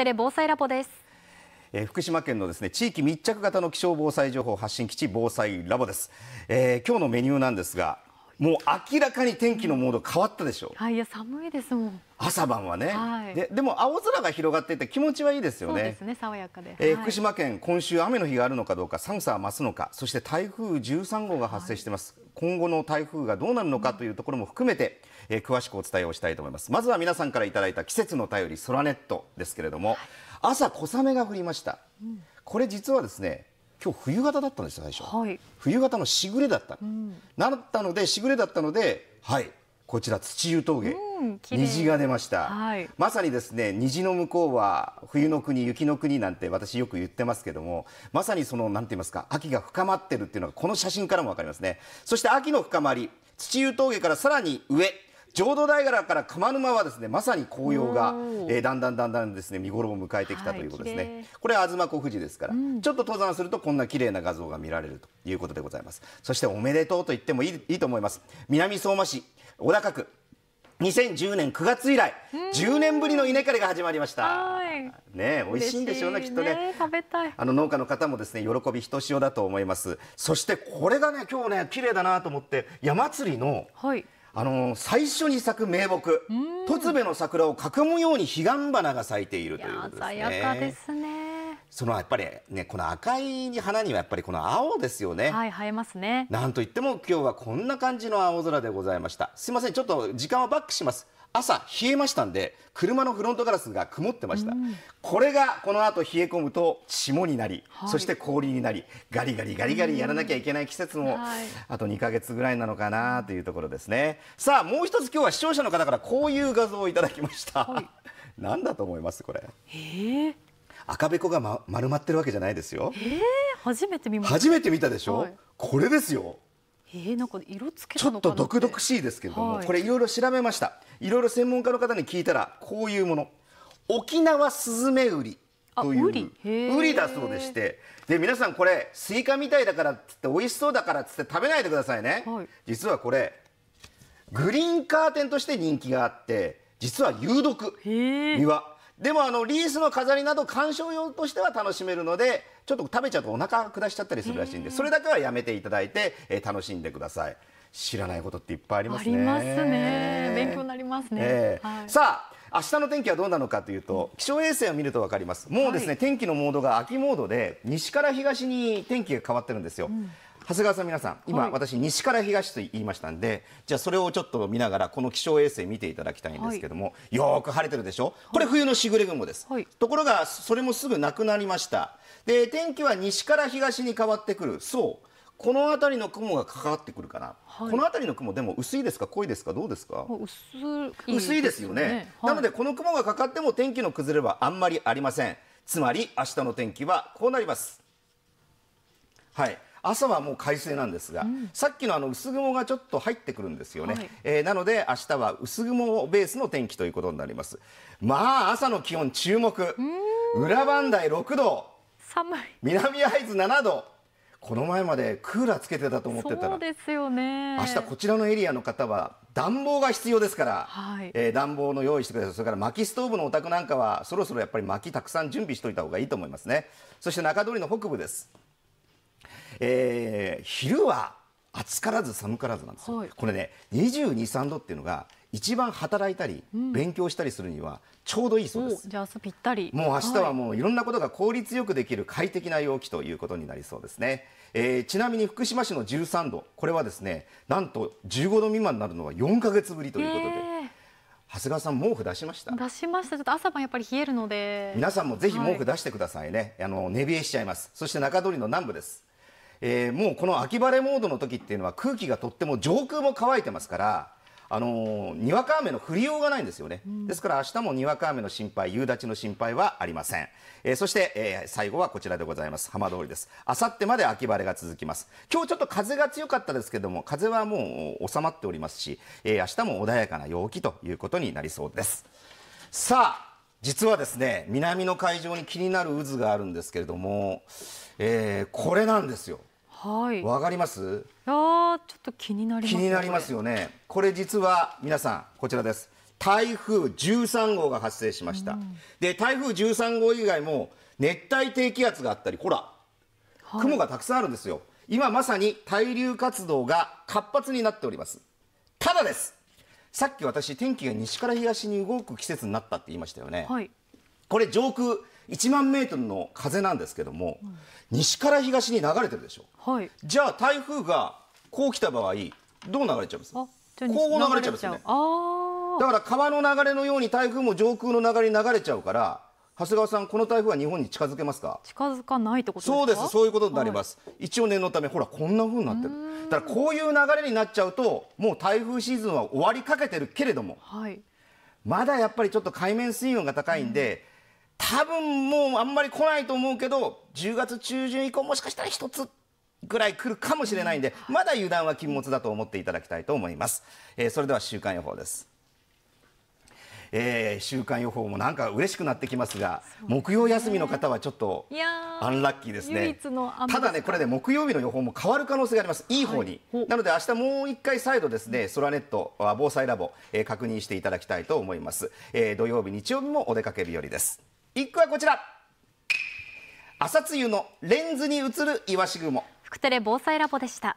テレ防災ラボです。えー、福島県のですね地域密着型の気象防災情報発信基地防災ラボです、えー、今日のメニューなんですがもう明らかに天気のモード変わったでしょ。はい、いや寒いですもん。朝晩はね、はい、ででも青空が広がっていて気持ちはいいですよね。そうですね、爽やかで。えー、福島県、今週雨の日があるのかどうか、寒さは増すのか、そして台風十三号が発生しています。はい、今後の台風がどうなるのかというところも含めて、うん、えー、詳しくお伝えをしたいと思います。まずは皆さんからいただいた季節の便り、空ネットですけれども、はい、朝小雨が降りました。うん、これ実はですね、今日冬型だったんですよ最初、はい、冬型のしぐれだった、うん、なったのでしぐれだったのではいこちら土湯峠、うん、虹が出ました、はい、まさにですね虹の向こうは冬の国雪の国なんて私よく言ってますけどもまさにその何て言いますか秋が深まってるっていうのがこの写真からも分かりますねそして秋の深まり土湯峠からさらに上浄土大柄から釜沼はですねまさに紅葉が、えー、だんだんだんだんですね見頃を迎えてきたということですね、はい、これ東湖富士ですから、うん、ちょっと登山するとこんな綺麗な画像が見られるということでございますそしておめでとうと言ってもいいいいと思います南相馬市小高区2010年9月以来、10年ぶりの稲刈りが始まりました。ね、美味しいんでしょうね、ねきっとね。食べたい。あの農家の方もですね、喜びひとしおだと思います。そしてこれがね、今日ね、綺麗だなと思って、山釣りの、はい、あの最初に咲く名木、突部の桜を囲むように彼岸花が咲いているということですね。鮮やかですね。そのやっぱりねこの赤い花にはやっぱりこの青ですよね。はい映えますね。なんといっても今日はこんな感じの青空でございました。すみませんちょっと時間はバックします。朝冷えましたんで車のフロントガラスが曇ってました、うん、これがこの後冷え込むと霜になり、はい、そして氷になりガリガリガリガリやらなきゃいけない季節も、あと2か月ぐらいなのかなというところですねさあもう一つ今日は視聴者の方からこういう画像をいただきました、はい、何 だと思いますこれえ赤べこが、ま、丸まってるわけじゃないですよえ初めて見ました初めて見たでしょ、はい、これですよえー、なんか色付けちょっと毒毒しいですけれども、はい、これいろいろ調べましたいろいろ専門家の方に聞いたらこういうもの沖縄スズメウリというウリだそうでしてで皆さんこれスイカみたいだからっつって美味しそうだからっつって食べないでくださいね、はい、実はこれグリーンカーテンとして人気があって実は有毒実はでもあのリースの飾りなど観賞用としては楽しめるのでちょっと食べちゃうとお腹下しちゃったりするらしいんでそれだけはやめていただいて、えー、楽しんでください知らないことっていっぱいありますねありますね勉強になりますね、えーはい、さあ明日の天気はどうなのかというと、気象衛星を見るとわかりますもうですね、はい、天気のモードが秋モードで西から東に天気が変わってるんですよ、うん、長谷川さん皆さん今、はい、私西から東と言いましたんでじゃあそれをちょっと見ながらこの気象衛星見ていただきたいんですけども、はい、よく晴れてるでしょこれ冬のしぐれ雲です、はい、ところがそれもすぐなくなりましたで天気は西から東に変わってくるそうこの辺りの雲がかかってくるかな、はい、この辺りの雲でも薄いですか濃いですかどうですか薄いですよね、ねはい、なのでこの雲がかかっても天気の崩れはあんまりありませんつまり明日の天気はこうなりますはい朝はもう快晴なんですが、うん、さっきのあの薄雲がちょっと入ってくるんですよね、はい、えー、なので明日は薄雲をベースの天気ということになりますまあ朝の気温注目裏磐梯6度寒い南会津7度この前までクーラーつけてたと思ってたらそうですよね明日こちらのエリアの方は暖房が必要ですから、はい、えー、暖房の用意してくださいそれから薪ストーブのお宅なんかはそろそろやっぱり薪たくさん準備しておいた方がいいと思いますねそして中通りの北部ですえー、昼は暑からず寒からずなんですよ、はい、これね22、3度っていうのが一番働いたり、勉強したりするにはちょうどいいそうです。じゃあ明日ぴったり。もう明日はもういろんなことが効率よくできる快適な陽気ということになりそうですね。えー、ちなみに福島市の13度、これはですね、なんと15度未満になるのは4か月ぶりということで。長谷川さん毛布出しました出しましたちょっと朝晩やっぱり冷えるので皆さんもぜひ毛布出してくださいね、はい、あの寝冷えしちゃいますそして中通りの南部ですえー、もうこの秋晴れモードの時っていうのは空気がとっても上空も乾いてますから、あのー、にわか雨の降りようがないんですよね、うん、ですから明日もにわか雨の心配、夕立の心配はありません、えー、そして、えー、最後はこちらでございます、浜通りです、あさってまで秋晴れが続きます、今日ちょっと風が強かったですけども、風はもう収まっておりますし、え明日も穏やかな陽気ということになりそうです。さあ実はですね南の海上に気になる渦があるんですけれども、えこれなんですよ。はい。わかります？ああ、ちょっと気になります、ね、気になりますよね。これ実は皆さんこちらです。台風13号が発生しました。うん、で、台風13号以外も熱帯低気圧があったり、ほら、雲がたくさんあるんですよ。今まさに対流活動が活発になっております。ただです。さっき私天気が西から東に動く季節になったって言いましたよね。はい、これ上空1万メートルの風なんですけども、西から東に流れてるでしょ、はい、じゃあ台風がこう来た場合どう流れちゃうんですこう流れちゃいますよねだから川の流れのように台風も上空の流れに流れちゃうから長谷川さんこの台風は日本に近づけますか近づかないってことそうですそういうことになります、はい、一応念のためほらこんな風になってるだからこういう流れになっちゃうともう台風シーズンは終わりかけてるけれども、はい、まだやっぱりちょっと海面水温が高いんで、多分もうあんまり来ないと思うけど10月中旬以降もしかしたら1つぐらい来るかもしれないんで、まだ油断は禁物だと思っていただきたいと思います、えー、それでは週間予報ですえー、週間予報もなんか嬉しくなってきますが、すね、木曜休みの方はちょっとアンラッキーですねただねこれで木曜日の予報も変わる可能性がありますいい方に、はい、なので明日もう一回再度ですね空ネット防災ラボ、えー、確認していただきたいと思います、えー、土曜日日曜日もお出かけ日和です一個はこちら朝露のレンズに映るイワシ雲福テレ防災ラボでした